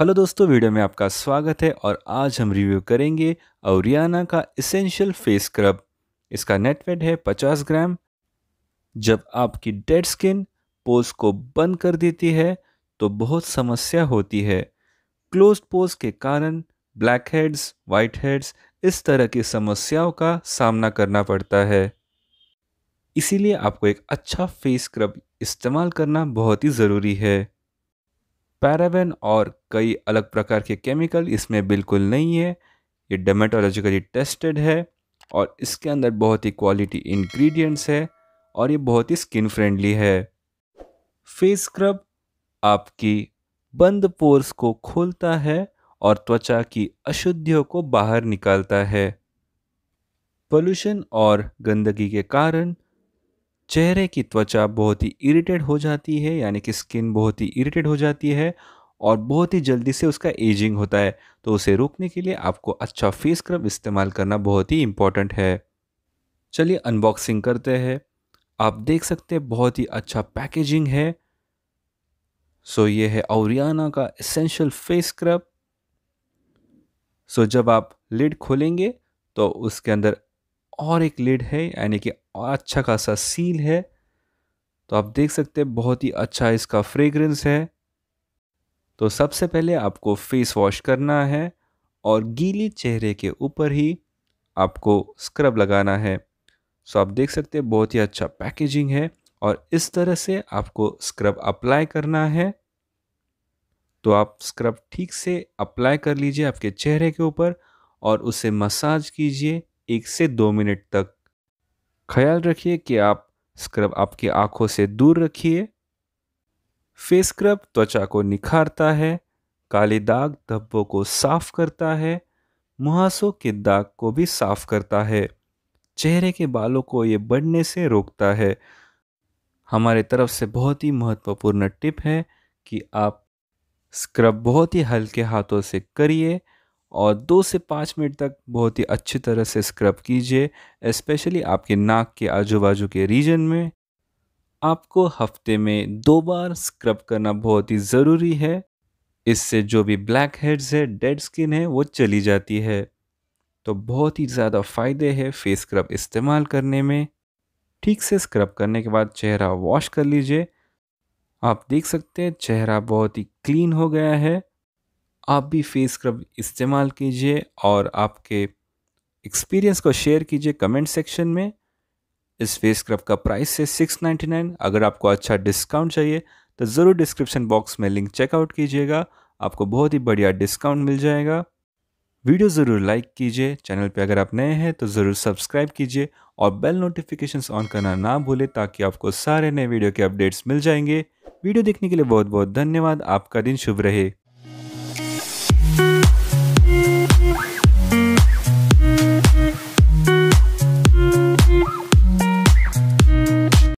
hello दोस्तों video में आपका स्वागत है और आज हम रिव्यू करेंगे औरियाना का इसेंशियल फेस स्क्रब इसका नेटवेट है 50 ग्राम जब आपकी डेड स्किन पोज को बंद कर देती है तो बहुत समस्या होती है क्लोज पोज के कारण ब्लैक हेड्स वाइट हेड्स इस तरह की समस्याओं का सामना करना पड़ता है इसीलिए आपको एक अच्छा फेस स्क्रब इस्तेमाल करना बहुत ही ज़रूरी है पैराबेन और कई अलग प्रकार के केमिकल इसमें बिल्कुल नहीं है ये डर्मेटोलॉजिकली टेस्टेड है और इसके अंदर बहुत ही क्वालिटी इंग्रेडिएंट्स है और ये बहुत ही स्किन फ्रेंडली है फेस स्क्रब आपकी बंद पोर्स को खोलता है और त्वचा की अशुद्धियों को बाहर निकालता है पोल्यूशन और गंदगी के कारण चेहरे की त्वचा बहुत ही इरिटेट हो जाती है यानी कि स्किन बहुत ही इरिटेट हो जाती है और बहुत ही जल्दी से उसका एजिंग होता है तो उसे रोकने के लिए आपको अच्छा फेस स्क्रब इस्तेमाल करना बहुत ही इम्पॉर्टेंट है चलिए अनबॉक्सिंग करते हैं आप देख सकते हैं बहुत ही अच्छा पैकेजिंग है सो ये है औरियाना का एसेंशियल फेस स्क्रब सो जब आप लिड खोलेंगे तो उसके अंदर और एक लिड है यानी कि अच्छा खासा सील है तो आप देख सकते हैं बहुत ही अच्छा इसका फ्रेगरेंस है तो सबसे पहले आपको फेस वॉश करना है और गीले चेहरे के ऊपर ही आपको स्क्रब लगाना है सो आप देख सकते हैं बहुत ही अच्छा पैकेजिंग है और इस तरह से आपको स्क्रब अप्लाई करना है तो आप स्क्रब ठीक से अप्लाई कर लीजिए आपके चेहरे के ऊपर और उसे मसाज कीजिए एक से दो मिनट तक ख्याल रखिए कि आप स्क्रब आपकी आंखों से दूर रखिए फेस स्क्रब त्वचा को निखारता है काले दाग धब्बों को साफ करता है मुहासों के दाग को भी साफ करता है चेहरे के बालों को ये बढ़ने से रोकता है हमारे तरफ से बहुत ही महत्वपूर्ण टिप है कि आप स्क्रब बहुत ही हल्के हाथों से करिए और दो से पाँच मिनट तक बहुत ही अच्छी तरह से स्क्रब कीजिए इस्पेशली आपके नाक के आजू बाजू के रीजन में आपको हफ्ते में दो बार स्क्रब करना बहुत ही ज़रूरी है इससे जो भी ब्लैक हेड्स है डेड स्किन है वो चली जाती है तो बहुत ही ज़्यादा फ़ायदे है फेस स्क्रब इस्तेमाल करने में ठीक से स्क्रब करने के बाद चेहरा वॉश कर लीजिए आप देख सकते हैं चेहरा बहुत ही क्लीन हो गया है आप भी फेस स्क्रब इस्तेमाल कीजिए और आपके एक्सपीरियंस को शेयर कीजिए कमेंट सेक्शन में इस फेस स्क्रब का प्राइस है सिक्स नाइन्टी नाइन अगर आपको अच्छा डिस्काउंट चाहिए तो ज़रूर डिस्क्रिप्शन बॉक्स में लिंक चेकआउट कीजिएगा आपको बहुत ही बढ़िया डिस्काउंट मिल जाएगा वीडियो ज़रूर लाइक कीजिए चैनल पे अगर आप नए हैं तो ज़रूर सब्सक्राइब कीजिए और बेल नोटिफिकेशंस ऑन करना ना भूलें ताकि आपको सारे नए वीडियो के अपडेट्स मिल जाएंगे वीडियो देखने के लिए बहुत बहुत धन्यवाद आपका दिन शुभ रहे